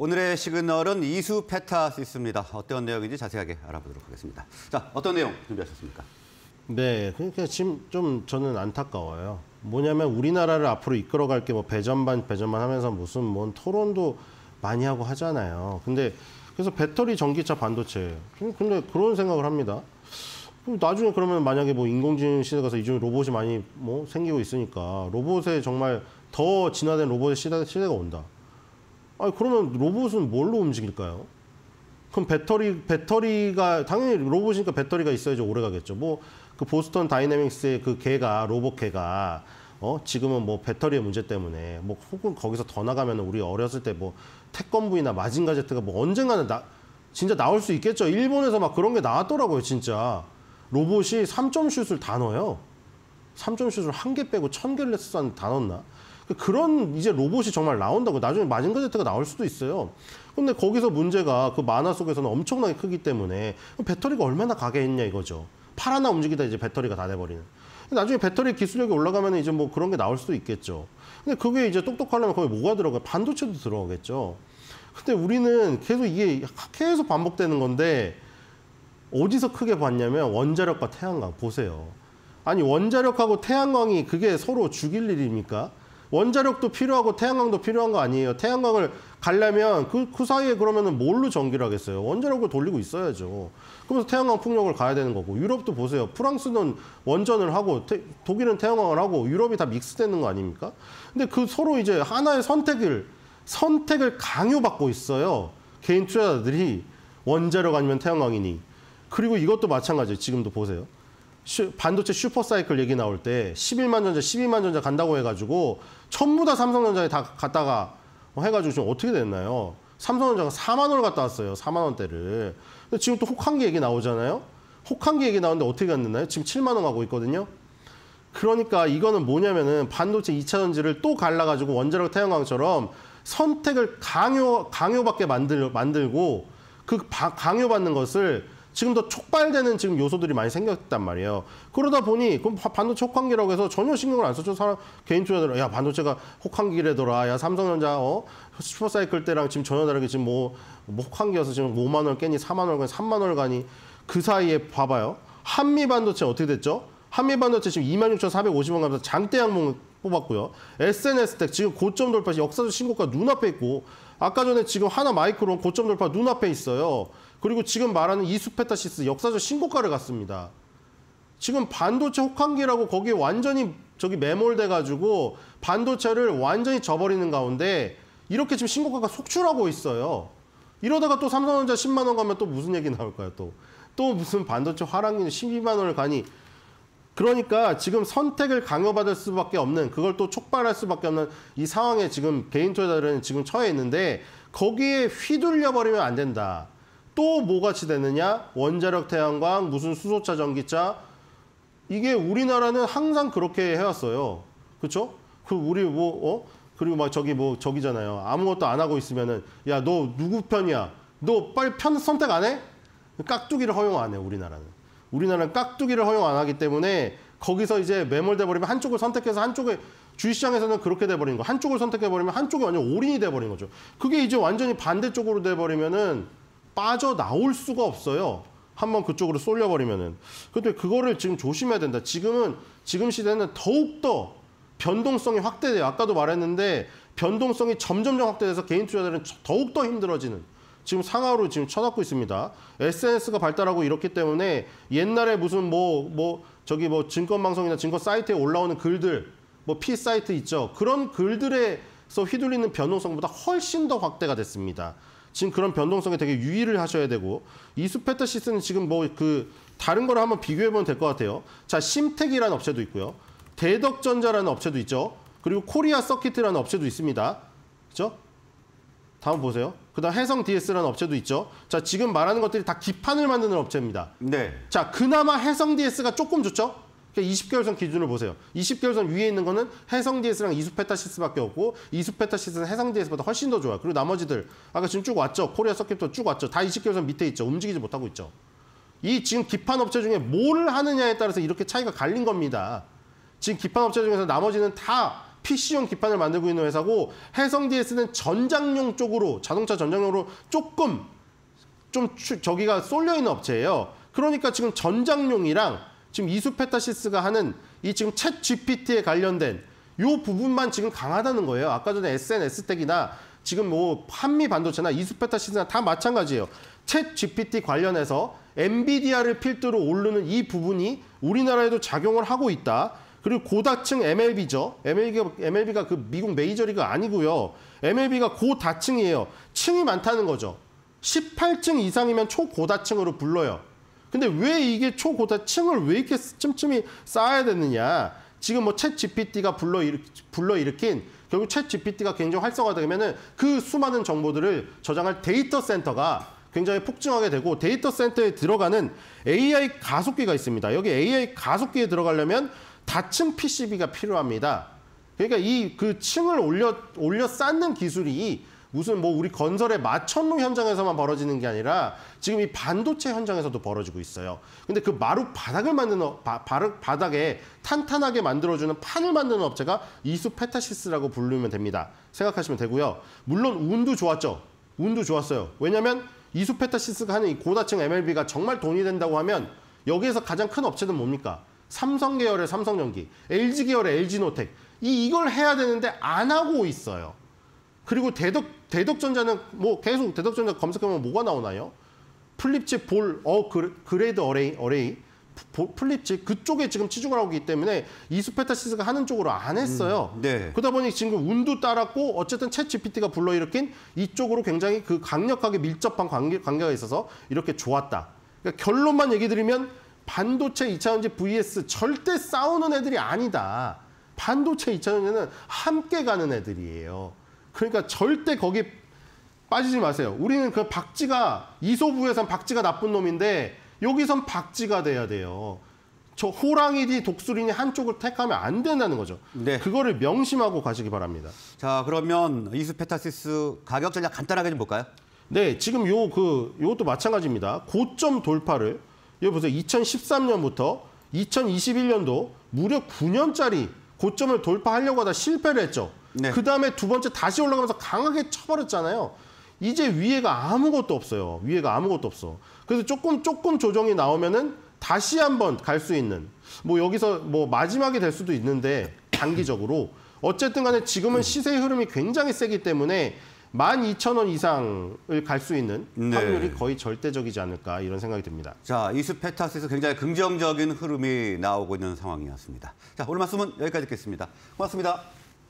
오늘의 시그널은 이수 페타시스입니다. 어떤 내용인지 자세하게 알아보도록 하겠습니다. 자, 어떤 내용 준비하셨습니까? 네, 그러니까 지금 좀 저는 안타까워요. 뭐냐면 우리나라를 앞으로 이끌어갈 게 뭐 배전반 배전반 하면서 무슨 뭔 토론도 많이 하고 하잖아요. 근데 그래서 배터리 전기차 반도체. 근데 그런 생각을 합니다. 뭐 나중에 그러면 만약에 뭐 인공지능 시대 가서 이중 로봇이 많이 뭐 생기고 있으니까 로봇에 정말 더 진화된 로봇의 시대, 시대가 온다. 아 그러면 로봇은 뭘로 움직일까요? 그럼 배터리, 배터리가, 당연히 로봇이니까 배터리가 있어야지 오래 가겠죠. 뭐, 그 보스턴 다이내믹스의 그 개가, 로봇 개가, 어, 지금은 뭐 배터리의 문제 때문에, 뭐, 혹은 거기서 더 나가면 우리 어렸을 때 뭐, 태권부이나 마징가 제트가 뭐 언젠가는 나, 진짜 나올 수 있겠죠. 일본에서 막 그런 게 나왔더라고요, 진짜. 로봇이 3점 슛을 다 넣어요. 3점 슛을 한 개 빼고 1000개를 했었는데 다 넣었나? 그 그런 이제 로봇이 정말 나온다고 나중에 마징가 제트가 나올 수도 있어요. 근데 거기서 문제가 그 만화 속에서는 엄청나게 크기 때문에 배터리가 얼마나 가게했냐 이거죠. 팔 하나 움직이다 이제 배터리가 다 돼버리는. 나중에 배터리 기술력이 올라가면 이제 뭐 그런 게 나올 수도 있겠죠. 근데 그게 이제 똑똑하려면 거기 뭐가 들어가요? 반도체도 들어가겠죠. 근데 우리는 계속 이게 계속 반복되는 건데 어디서 크게 봤냐면 원자력과 태양광 보세요. 아니 원자력하고 태양광이 그게 서로 죽일 일입니까? 원자력도 필요하고 태양광도 필요한 거 아니에요. 태양광을 가려면 그, 그 사이에 그러면은 뭘로 전기를 하겠어요? 원자력을 돌리고 있어야죠. 그러면서 태양광 풍력을 가야 되는 거고 유럽도 보세요. 프랑스는 원전을 하고 태, 독일은 태양광을 하고 유럽이 다 믹스되는 거 아닙니까? 근데 그 서로 이제 하나의 선택을 선택을 강요받고 있어요. 개인 투자자들이 원자력 아니면 태양광이니. 그리고 이것도 마찬가지예요. 지금도 보세요. 반도체 슈퍼사이클 얘기 나올 때 11만 전자, 12만 전자 간다고 해가지고 전부 다 삼성전자에 다 갔다가 해가지고 지금 어떻게 됐나요? 삼성전자가 4만 원을 갔다 왔어요. 4만 원대를. 근데 지금 또 혹한기 얘기 나오잖아요. 혹한기 얘기 나오는데 어떻게 갔나요? 지금 7만 원 가고 있거든요. 그러니까 이거는 뭐냐면은 반도체 2차 전지를 또 갈라가지고 원자력 태양광처럼 선택을 강요 강요받게 만들 만들고 그 강요받는 것을 지금 더 촉발되는 지금 요소들이 많이 생겼단 말이에요. 그러다 보니 그럼 반도체 혹한기라고 해서 전혀 신경을 안 썼죠. 사람 개인 투자들 야 반도체가 혹한기래더라. 야 삼성전자 어 슈퍼사이클 때랑 지금 전혀 다르게 지금 뭐, 뭐 혹한기여서 지금 5만 원 깨니 4만 원 가니 3만 원 가니 그 사이에 봐봐요. 한미 반도체 어떻게 됐죠? 한미 반도체 지금 26,450원 가면서 장대 항목 뽑았고요. SNS텍 지금 고점 돌파 역사적 신고가 눈앞에 있고 아까 전에 지금 하나 마이크론 고점 돌파 눈앞에 있어요. 그리고 지금 말하는 이수페타시스 역사적 신고가를 갔습니다. 지금 반도체 혹한기라고 거기에 완전히 저기 매몰돼 가지고 반도체를 완전히 져버리는 가운데 이렇게 지금 신고가가 속출하고 있어요. 이러다가 또 삼성전자 10만 원 가면 또 무슨 얘기 나올까요? 또 또 무슨 반도체 화랑기 12만 원을 가니 그러니까 지금 선택을 강요받을 수밖에 없는 그걸 또 촉발할 수밖에 없는 이 상황에 지금 개인 투자자들은 지금 처해 있는데 거기에 휘둘려 버리면 안 된다. 또 뭐같이 되느냐? 원자력 태양광, 무슨 수소차 전기차. 이게 우리나라는 항상 그렇게 해왔어요. 그렇죠? 그 우리 뭐 어? 그리고 막 저기 뭐 저기잖아요. 아무것도 안 하고 있으면은 야 너 누구 편이야? 너 빨리 편 선택 안 해? 깍두기를 허용 안 해 우리나라는. 우리나라는 깍두기를 허용 안 하기 때문에 거기서 이제 매몰돼 버리면 한쪽을 선택해서 한쪽에 주식시장에서는 그렇게 돼버린 거. 한쪽을 선택해버리면 한쪽이 완전 올인이 돼버린 거죠. 그게 이제 완전히 반대쪽으로 돼버리면은 빠져나올 수가 없어요. 한번 그쪽으로 쏠려버리면은. 근데 그거를 지금 조심해야 된다. 지금은, 지금 시대는 더욱더 변동성이 확대돼요. 아까도 말했는데 변동성이 점점점 확대돼서 개인 투자들은 더욱더 힘들어지는 지금 상하로 지금 쳐닫고 있습니다. SNS가 발달하고 이렇기 때문에 옛날에 무슨 뭐, 뭐, 저기 뭐 증권방송이나 증권 사이트에 올라오는 글들, 뭐 P 사이트 있죠. 그런 글들에서 휘둘리는 변동성보다 훨씬 더 확대가 됐습니다. 지금 그런 변동성에 되게 유의를 하셔야 되고 이수페터시스는 지금 뭐 그 다른 거랑 한번 비교해보면 될 것 같아요. 자, 심텍이라는 업체도 있고요. 대덕전자라는 업체도 있죠. 그리고 코리아 서킷이라는 업체도 있습니다. 그죠? 다음 보세요. 그다음 해성 DS라는 업체도 있죠. 자, 지금 말하는 것들이 다 기판을 만드는 업체입니다. 네. 자, 그나마 해성 DS가 조금 좋죠? 그러니까 20개월선 기준을 보세요. 20개월선 위에 있는 거는 해성 DS랑 이수페타시스밖에 없고 이수페타시스는 해성 DS보다 훨씬 더 좋아요. 그리고 나머지들 아까 지금 쭉 왔죠. 코리아 서킷도 쭉 왔죠. 다 20개월선 밑에 있죠. 움직이지 못하고 있죠. 이 지금 기판 업체 중에 뭘 하느냐에 따라서 이렇게 차이가 갈린 겁니다. 지금 기판 업체 중에서 나머지는 다 PC용 기판을 만들고 있는 회사고 해성 DS는 전장용 쪽으로 자동차 전장용으로 조금 좀 저기가 쏠려 있는 업체예요. 그러니까 지금 전장용이랑 지금 이수페타시스가 하는 이 지금 챗 GPT에 관련된 요 부분만 지금 강하다는 거예요. 아까 전에 SNS 텍이나 지금 뭐 한미 반도체나 이수페타시스나 다 마찬가지예요. 챗 GPT 관련해서 엔비디아를 필두로 오르는 이 부분이 우리나라에도 작용을 하고 있다. 그리고 고다층 MLB죠. MLB가, MLB가 그 미국 메이저리그 아니고요. MLB가 고다층이에요. 층이 많다는 거죠. 18층 이상이면 초고다층으로 불러요. 근데 왜 이게 초고다층을 왜 이렇게 쯤쯤이 쌓아야 되느냐? 지금 뭐챗 GPT가 불러 불러일으킨 결국 챗 GPT가 굉장히 활성화되면은 그 수많은 정보들을 저장할 데이터 센터가 굉장히 폭증하게 되고 데이터 센터에 들어가는 AI 가속기가 있습니다. 여기 AI 가속기에 들어가려면 다층 PCB가 필요합니다. 그러니까 이 그 층을 올려 올려 쌓는 기술이 무슨 뭐 우리 건설의 마천루 현장에서만 벌어지는 게 아니라 지금 이 반도체 현장에서도 벌어지고 있어요. 근데 그마루 바닥을 만드는 어, 바, 바닥에 탄탄하게 만들어주는 판을 만드는 업체가 이수 페타시스라고 부르면 됩니다. 생각하시면 되고요. 물론 운도 좋았죠. 운도 좋았어요. 왜냐하면 이수 페타시스가 하는 이 고다층 MLB가 정말 돈이 된다고 하면 여기에서 가장 큰 업체는 뭡니까? 삼성 계열의 삼성전기, LG 계열의 LG노텍. 이 이걸 해야 되는데 안 하고 있어요. 그리고 대덕 대덕전자는 뭐 계속 대덕전자 검색하면 뭐가 나오나요? 플립칩 볼어 그, 그레이드 그 어레이 어레이 플립칩 그쪽에 지금 치중을 하고 있기 때문에 이수페타시스가 하는 쪽으로 안 음, 했어요. 음, 네. 그러다 보니 지금 운도 따랐고 어쨌든 채 GPT가 불러일으킨 이쪽으로 굉장히 그 강력하게 밀접한 관계, 관계가 있어서 이렇게 좋았다. 그러니까 결론만 얘기 드리면 반도체 이차전지 vs 절대 싸우는 애들이 아니다. 반도체 이차전지는 함께 가는 애들이에요. 그러니까 절대 거기 빠지지 마세요. 우리는 그 박쥐가 이소부에선 박쥐가 나쁜 놈인데 여기선 박쥐가 돼야 돼요. 저 호랑이니 독수리니 한쪽을 택하면 안 된다는 거죠. 네. 그거를 명심하고 가시기 바랍니다. 자, 그러면 이스페타시스 가격 전략 간단하게 좀 볼까요? 네, 지금 요그 요것도 마찬가지입니다. 고점 돌파를 여기 보세요. 2013년부터 2021년도 무려 9년짜리 고점을 돌파하려고 하다 실패를 했죠. 네. 그다음에 두 번째 다시 올라가면서 강하게 쳐버렸잖아요. 이제 위에가 아무것도 없어요. 위에가 아무것도 없어. 그래서 조금 조금 조정이 나오면은 다시 한번 갈 수 있는 뭐 여기서 뭐 마지막이 될 수도 있는데 단기적으로 어쨌든 간에 지금은 시세 흐름이 굉장히 세기 때문에 12,000원 이상을 갈 수 있는 네. 확률이 네. 거의 절대적이지 않을까 이런 생각이 듭니다. 자, 이스페타스에서 굉장히 긍정적인 흐름이 나오고 있는 상황이었습니다. 자, 오늘 말씀은 여기까지 듣겠습니다. 고맙습니다.